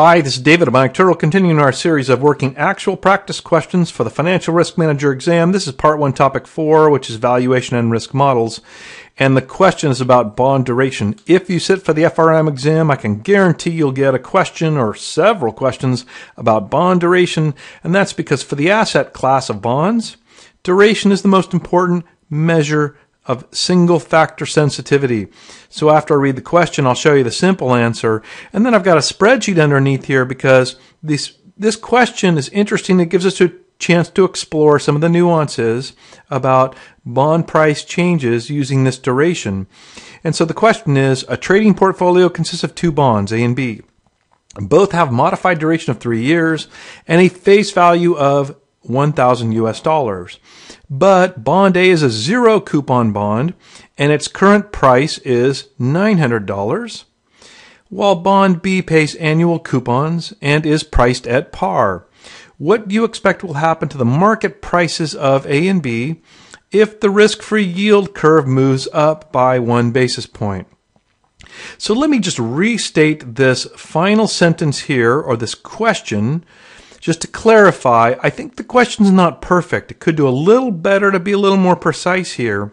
Hi, this is David of Turtle, continuing our series of working actual practice questions for the Financial Risk Manager exam. This is part one, topic four, which is valuation and risk models. And the question is about bond duration. If you sit for the FRM exam, I can guarantee you'll get a question or several questions about bond duration. And that's because for the asset class of bonds, duration is the most important measure of single factor sensitivity. So after I read the question, I'll show you the simple answer. And then I've got a spreadsheet underneath here because this, this question is interesting. It gives us a chance to explore some of the nuances about bond price changes using this duration. And so the question is, a trading portfolio consists of two bonds, A and B. Both have modified duration of three years and a face value of 1,000 US dollars. But Bond A is a zero coupon bond, and its current price is $900, while Bond B pays annual coupons and is priced at par. What do you expect will happen to the market prices of A and B if the risk free yield curve moves up by one basis point? So let me just restate this final sentence here, or this question just to clarify, I think the question's not perfect. It could do a little better to be a little more precise here.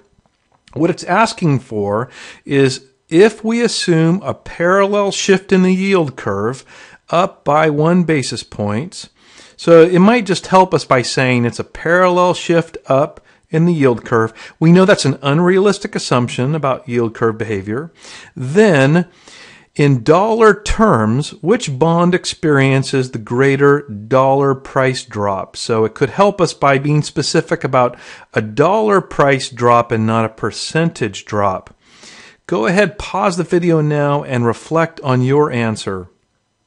What it's asking for is if we assume a parallel shift in the yield curve up by one basis points, so it might just help us by saying it's a parallel shift up in the yield curve. We know that's an unrealistic assumption about yield curve behavior. Then in dollar terms, which bond experiences the greater dollar price drop? So it could help us by being specific about a dollar price drop and not a percentage drop. Go ahead, pause the video now and reflect on your answer.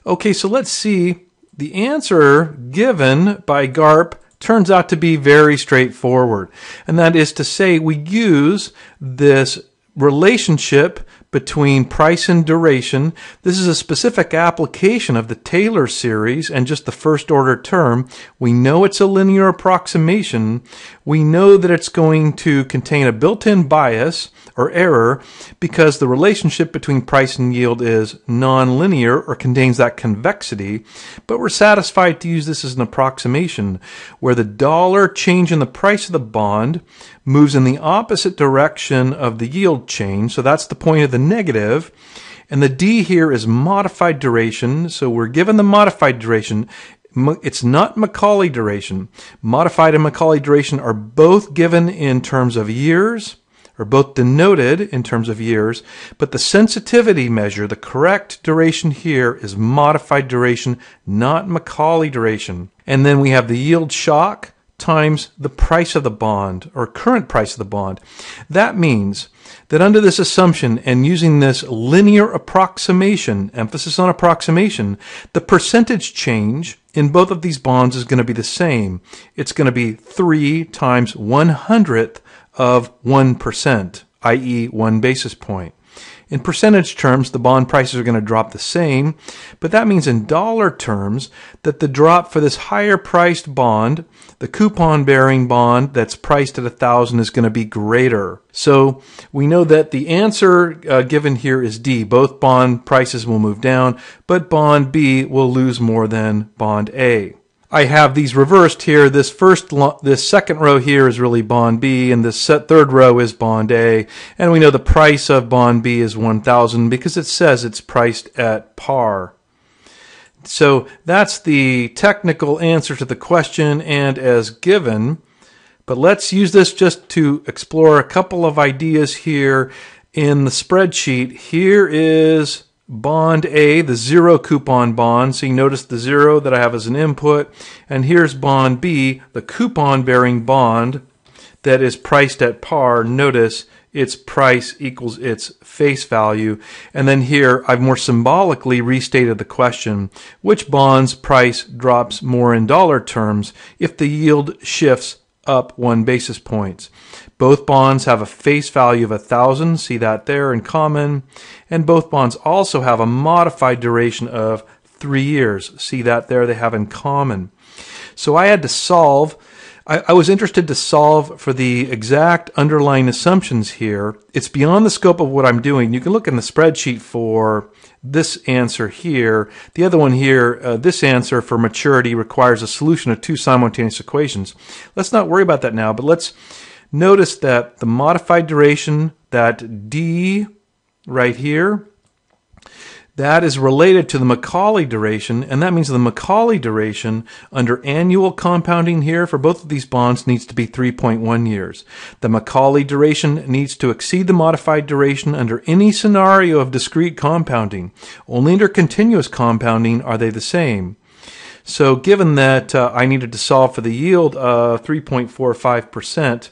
Okay, so let's see. The answer given by GARP turns out to be very straightforward. And that is to say, we use this relationship between price and duration. This is a specific application of the Taylor series and just the first order term. We know it's a linear approximation. We know that it's going to contain a built-in bias or error because the relationship between price and yield is nonlinear or contains that convexity. But we're satisfied to use this as an approximation where the dollar change in the price of the bond moves in the opposite direction of the yield change. So that's the point of the the negative. And the D here is modified duration. So we're given the modified duration. It's not Macaulay duration. Modified and Macaulay duration are both given in terms of years, are both denoted in terms of years, but the sensitivity measure, the correct duration here is modified duration, not Macaulay duration. And then we have the yield shock times the price of the bond or current price of the bond. That means that under this assumption and using this linear approximation, emphasis on approximation, the percentage change in both of these bonds is going to be the same. It's going to be 3 times 1 hundredth of 1%, i.e. 1 basis point. In percentage terms, the bond prices are going to drop the same, but that means in dollar terms that the drop for this higher priced bond, the coupon bearing bond that's priced at 1000 is going to be greater. So we know that the answer uh, given here is D. Both bond prices will move down, but bond B will lose more than bond A. I have these reversed here. This first, this second row here is really bond B, and this third row is bond A. And we know the price of bond B is 1,000 because it says it's priced at par. So that's the technical answer to the question and as given. But let's use this just to explore a couple of ideas here in the spreadsheet. Here is bond A, the zero coupon bond. So you notice the zero that I have as an input. And here's bond B, the coupon bearing bond that is priced at par. Notice its price equals its face value. And then here I've more symbolically restated the question, which bond's price drops more in dollar terms if the yield shifts up one basis points. Both bonds have a face value of 1,000, see that there in common, and both bonds also have a modified duration of 3 years, see that there they have in common. So I had to solve, I, I was interested to solve for the exact underlying assumptions here. It's beyond the scope of what I'm doing. You can look in the spreadsheet for this answer here. The other one here, uh, this answer for maturity requires a solution of two simultaneous equations. Let's not worry about that now, but let's notice that the modified duration, that D right here, that is related to the Macaulay duration, and that means the Macaulay duration under annual compounding here for both of these bonds needs to be 3.1 years. The Macaulay duration needs to exceed the modified duration under any scenario of discrete compounding. Only under continuous compounding are they the same. So given that uh, I needed to solve for the yield of 3.45%,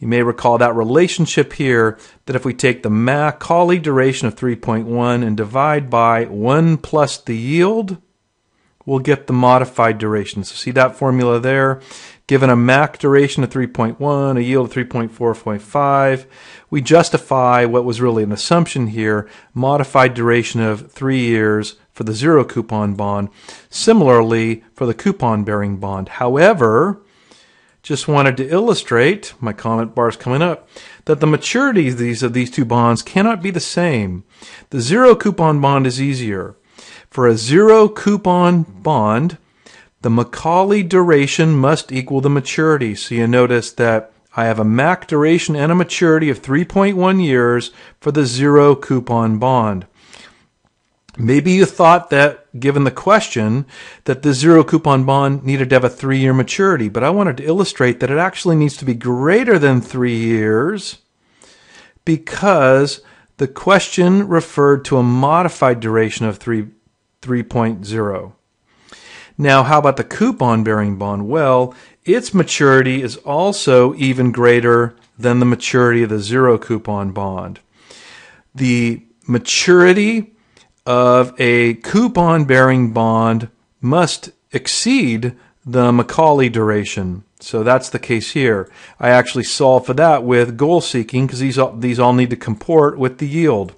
you may recall that relationship here that if we take the Macaulay duration of 3.1 and divide by 1 plus the yield, we'll get the modified duration. So see that formula there? Given a MAC duration of 3.1, a yield of 3.4.5, we justify what was really an assumption here, modified duration of three years for the zero coupon bond, similarly for the coupon bearing bond. However, just wanted to illustrate, my comment bar is coming up, that the maturities of these, of these two bonds cannot be the same. The zero coupon bond is easier. For a zero coupon bond, the Macaulay duration must equal the maturity. So you notice that I have a MAC duration and a maturity of 3.1 years for the zero coupon bond. Maybe you thought that, given the question, that the zero coupon bond needed to have a three year maturity, but I wanted to illustrate that it actually needs to be greater than three years because the question referred to a modified duration of 3, 3.0. Now, how about the coupon bearing bond? Well, its maturity is also even greater than the maturity of the zero coupon bond. The maturity of a coupon bearing bond must exceed the Macaulay duration. So that's the case here. I actually solved for that with goal seeking because these all, these all need to comport with the yield.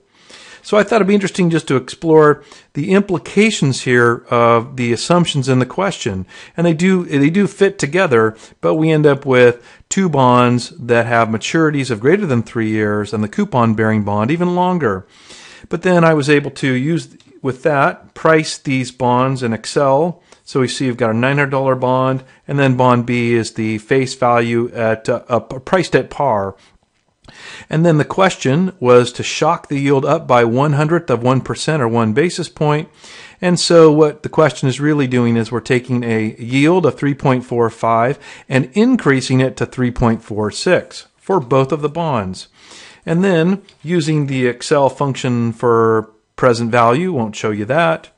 So I thought it'd be interesting just to explore the implications here of the assumptions in the question. And they do they do fit together, but we end up with two bonds that have maturities of greater than 3 years and the coupon bearing bond even longer. But then I was able to use with that price these bonds in Excel. So we see you've got a $900 bond, and then bond B is the face value at uh, uh, priced at par. And then the question was to shock the yield up by one hundredth of one percent or one basis point. And so what the question is really doing is we're taking a yield of 3.45 and increasing it to 3.46 for both of the bonds. And then using the Excel function for present value, won't show you that.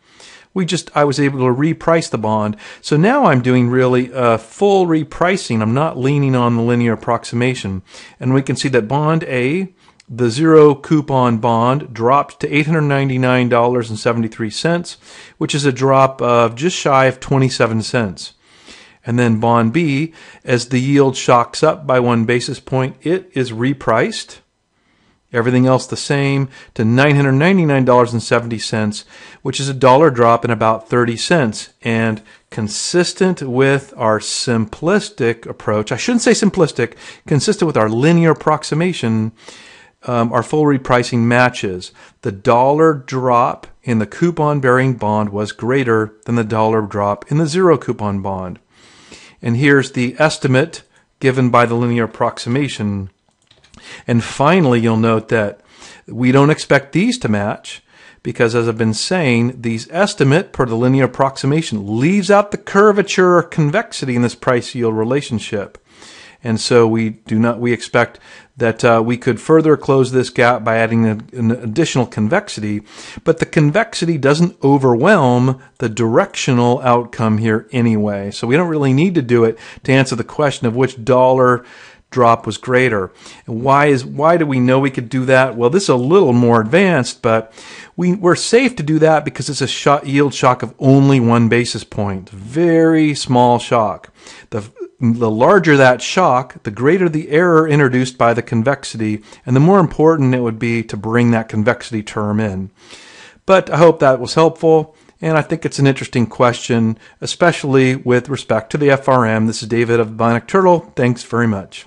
We just, I was able to reprice the bond. So now I'm doing really a full repricing. I'm not leaning on the linear approximation. And we can see that bond A, the zero coupon bond, dropped to $899.73, which is a drop of just shy of 27 cents. And then bond B, as the yield shocks up by one basis point, it is repriced everything else the same, to $999.70, which is a dollar drop in about 30 cents. And consistent with our simplistic approach, I shouldn't say simplistic, consistent with our linear approximation, um, our full repricing matches. The dollar drop in the coupon bearing bond was greater than the dollar drop in the zero coupon bond. And here's the estimate given by the linear approximation and finally, you'll note that we don't expect these to match because as I've been saying, these estimate per the linear approximation leaves out the curvature or convexity in this price yield relationship. And so we do not, we expect that uh, we could further close this gap by adding an additional convexity, but the convexity doesn't overwhelm the directional outcome here anyway. So we don't really need to do it to answer the question of which dollar drop was greater. Why is why do we know we could do that? Well, this is a little more advanced, but we, we're safe to do that because it's a shot, yield shock of only one basis point, very small shock. The the larger that shock, the greater the error introduced by the convexity, and the more important it would be to bring that convexity term in. But I hope that was helpful. And I think it's an interesting question, especially with respect to the FRM. This is David of Bionic Turtle. Thanks very much.